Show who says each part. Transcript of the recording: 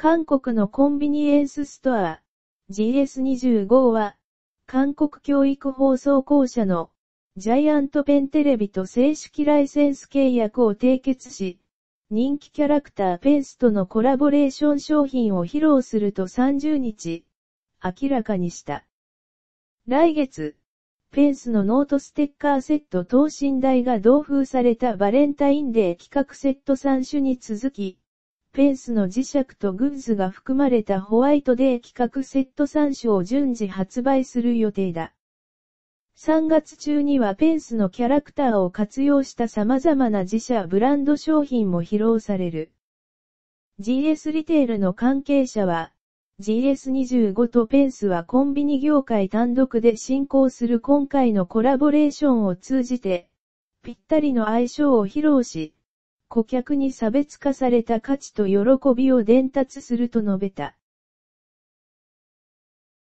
Speaker 1: 韓国のコンビニエンスストア、GS25 は、韓国教育放送公社の、ジャイアントペンテレビと正式ライセンス契約を締結し、人気キャラクターペンスとのコラボレーション商品を披露すると30日、明らかにした。来月、ペンスのノートステッカーセット等身大が同封されたバレンタインデー企画セット3種に続き、ペースの磁石とグッズが含まれたホワイトデー企画セット3種を順次発売する予定だ。3月中にはペースのキャラクターを活用した様々な自社ブランド商品も披露される。GS リテールの関係者は、GS25 とペースはコンビニ業界単独で進行する今回のコラボレーションを通じて、ぴったりの相性を披露し、顧客に差別化された価値と喜びを伝達すると述べた。